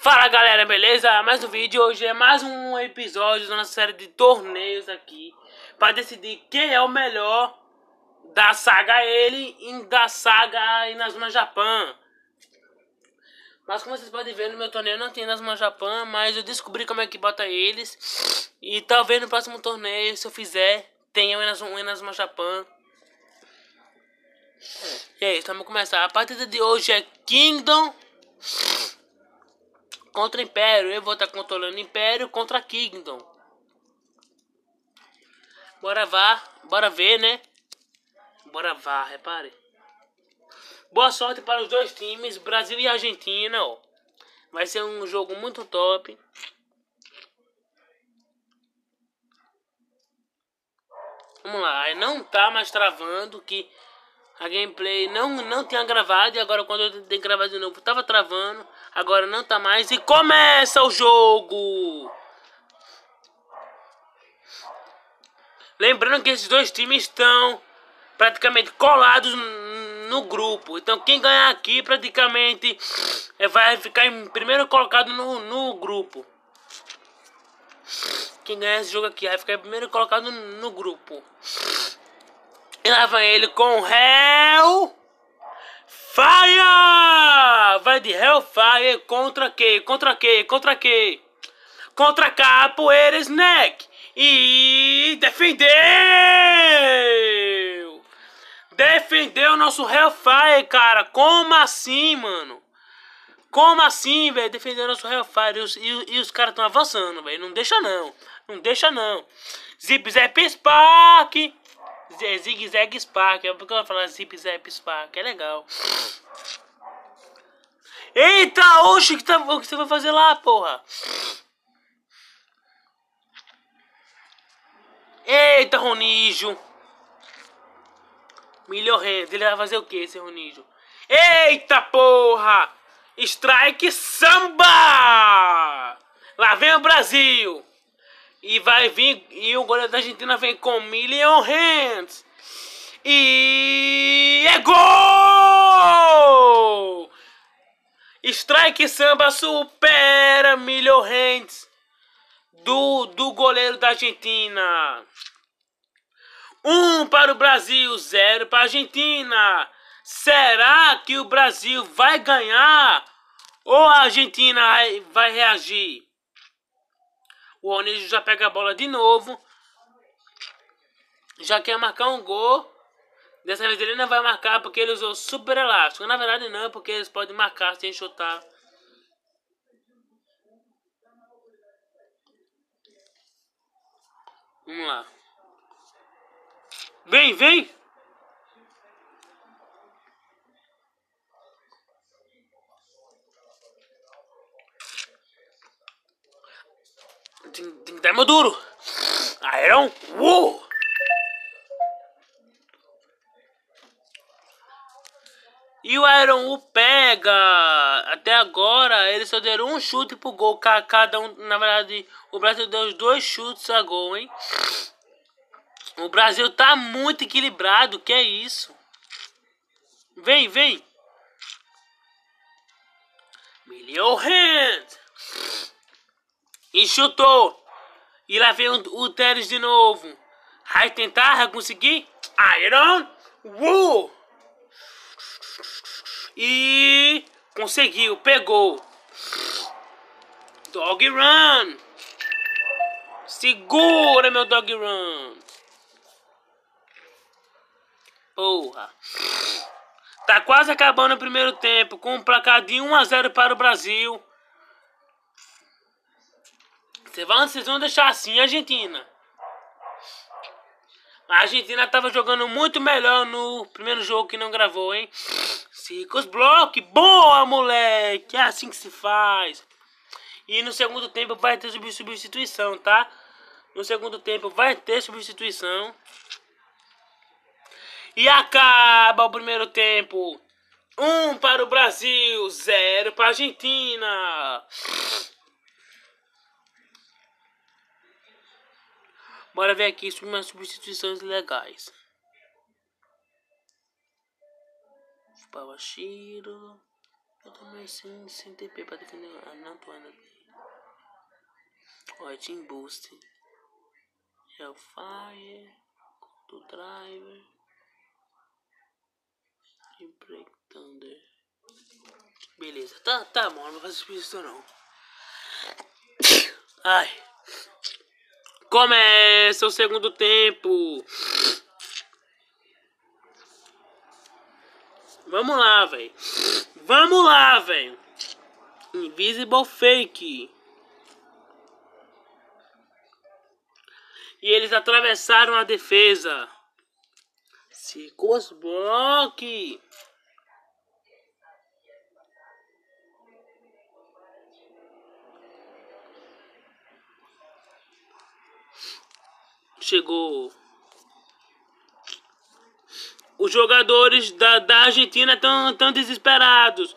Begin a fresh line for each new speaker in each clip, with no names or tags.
Fala galera, beleza? Mais um vídeo, hoje é mais um episódio da nossa série de torneios aqui para decidir quem é o melhor da saga ele e da saga Inazuma Japan Mas como vocês podem ver no meu torneio não tem Inazuma Japan, mas eu descobri como é que bota eles E talvez no próximo torneio, se eu fizer, tenha o Inazuma, Inazuma Japan E é isso, vamos começar, a partida de hoje é Kingdom contra o Império. Eu vou estar tá controlando o Império contra Kingdom. Bora vá, bora ver, né? Bora vá, repare. Boa sorte para os dois times, Brasil e Argentina, ó. Vai ser um jogo muito top. Vamos lá, não tá mais travando que a gameplay não, não tinha gravado e agora quando eu tentei gravar de novo tava travando, agora não tá mais e começa o jogo! Lembrando que esses dois times estão praticamente colados no grupo, então quem ganhar aqui praticamente é, vai ficar em primeiro colocado no, no grupo. Quem ganhar esse jogo aqui vai ficar em primeiro colocado no grupo. E lá vai ele com Hell. Fire! Vai de Hellfire contra que? Contra que? Contra que? Contra Capoeira Snack. E defendeu! Defendeu nosso Hellfire, cara. Como assim, mano? Como assim, velho? Defendeu nosso Hellfire. E os, e, e os caras estão avançando, velho. Não deixa não. Não deixa não. Zip Zap Spark. É Zig Zag Spark. É porque eu falar Zip Zap Spark. É legal. Eita, oxe, que tá, o que você vai fazer lá, porra? Eita, Ronijo. Milho Reis. Ele vai fazer o que, esse Ronijo? Eita, porra! Strike Samba! Lá vem o Brasil! E vai vir. E o goleiro da Argentina vem com Million Hands. E é gol! Strike Samba supera Million Hands do, do goleiro da Argentina. Um para o Brasil, zero para a Argentina. Será que o Brasil vai ganhar ou a Argentina vai reagir? O Onísio já pega a bola de novo. Já quer marcar um gol. Dessa vez ele não vai marcar porque ele usou super elástico. Na verdade não, porque eles podem marcar sem chutar. Vamos lá. Vem, vem! tem, tem que dar meu duro. Aerão, uou! E o Iron o pega! Até agora ele só deu um chute pro gol. Cada um, na verdade, o Brasil deu os dois chutes a gol, hein? O Brasil tá muito equilibrado, que é isso? Vem, vem! Million Hands. E chutou. E lá veio o Teres de novo. vai tentar conseguir. Iron Woo! E conseguiu, pegou. Dog Run! Segura meu Dog Run! Porra! Tá quase acabando o primeiro tempo com um placar de 1 a 0 para o Brasil. Vocês vão, vocês vão deixar assim a Argentina. A Argentina tava jogando muito melhor no primeiro jogo que não gravou, hein? Cicos Block, boa moleque! É assim que se faz. E no segundo tempo vai ter substituição, tá? No segundo tempo vai ter substituição. E acaba o primeiro tempo. Um para o Brasil, zero para a Argentina. Bora ver aqui sobre umas substituições legais. Pawashiro. Eu também sem, sem TP pra defender a Nantuana dele. Ó, Team Boost. Hellfire. Conto Driver. E Break Thunder. Beleza. Tá, tá, mano. Não faz isso não. Ai. Começa o é segundo tempo. Vamos lá, velho. Vamos lá, velho. Invisible Fake. E eles atravessaram a defesa. Cicos Block. chegou. Os jogadores da, da Argentina estão tão desesperados.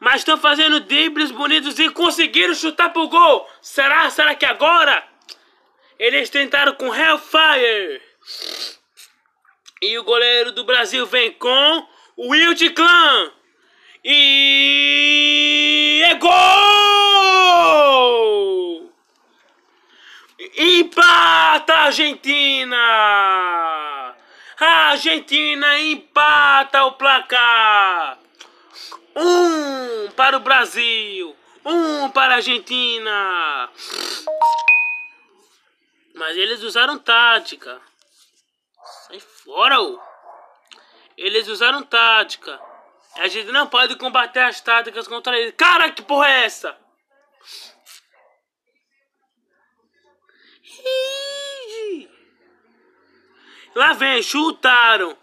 Mas estão fazendo dribles bonitos e conseguiram chutar pro gol. Será? Será que agora? Eles tentaram com Hellfire. E o goleiro do Brasil vem com Wild Clan. E é gol! Argentina! A Argentina empata o placar! Um para o Brasil, um para a Argentina. Mas eles usaram tática. Sai fora! -o. Eles usaram tática. A gente não pode combater as táticas contra eles. Cara, que porra é essa? Lá vem, chutaram.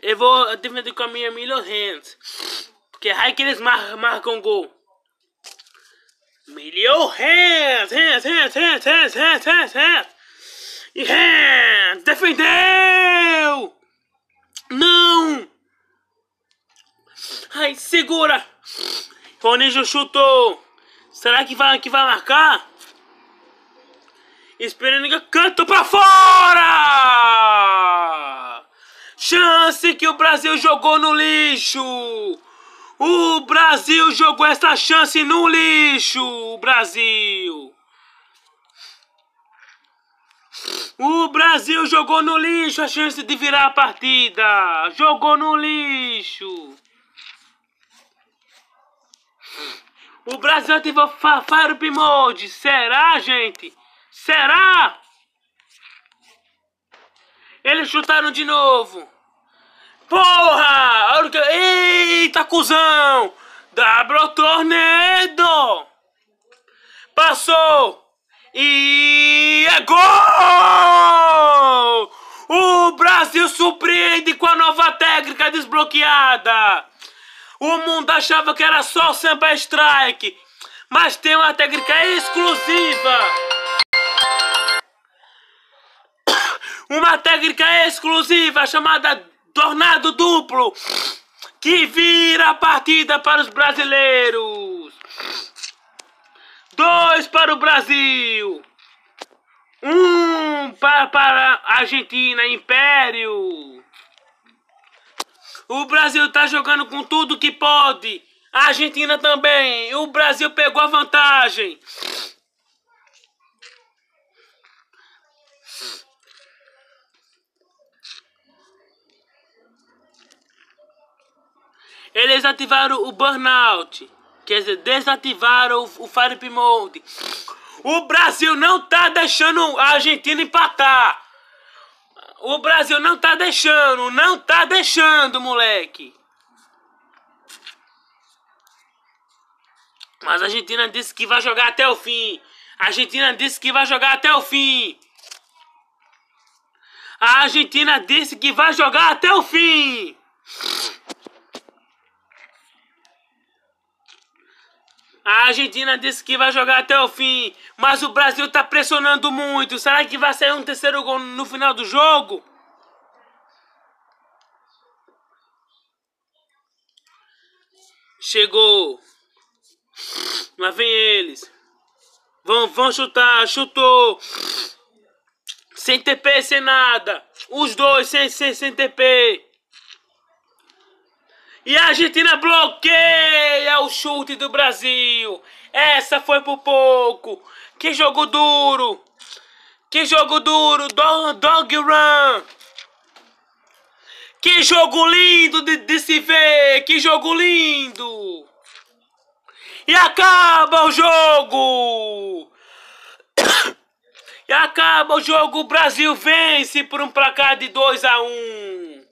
Eu vou defender com a minha Milo Hands. Porque é aí que eles mar marcam gol. Milho Hands, Hands, Hands, Hands, Hands, Hands, Hands, Hands. E Hands, defendeu! Não! Ai, segura! o Fonejo chutou. Será que vai, que vai marcar? Esperando ninguém canto pra fora! Chance que o Brasil jogou no lixo! O Brasil jogou essa chance no lixo, o Brasil! O Brasil jogou no lixo a chance de virar a partida! Jogou no lixo! O Brasil ativou Fafaro Pimode! Será, gente? Será? Eles chutaram de novo. Porra! Eita, cuzão! Dobro tornedo! Passou! E é gol! O Brasil surpreende com a nova técnica desbloqueada! O mundo achava que era só o samba strike, mas tem uma técnica exclusiva! uma técnica exclusiva chamada tornado duplo que vira a partida para os brasileiros. Dois para o Brasil. Um para, para a Argentina, Império. O Brasil tá jogando com tudo que pode. A Argentina também. O Brasil pegou a vantagem. Eles ativaram o burnout. Quer dizer, desativaram o, Fire Mode. O Brasil não tá deixando a Argentina empatar. O Brasil não tá deixando, não tá deixando, moleque. Mas a Argentina disse que vai jogar até o fim. A Argentina disse que vai jogar até o fim. A Argentina disse que vai jogar até o fim. A Argentina disse que vai jogar até o fim, mas o Brasil tá pressionando muito. Será que vai sair um terceiro gol no final do jogo? Chegou. Lá vem eles. Vão, vão chutar, chutou. Sem TP, sem nada. Os dois sem, sem, sem TP. E a Argentina bloqueia o chute do Brasil. Essa foi por pouco. Que jogo duro. Que jogo duro. Dog, dog run. Que jogo lindo de, de se ver. Que jogo lindo. E acaba o jogo. E acaba o jogo. O Brasil vence por um placar de 2 a 1. Um.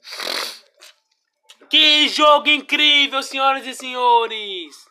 Que jogo incrível, senhoras e senhores!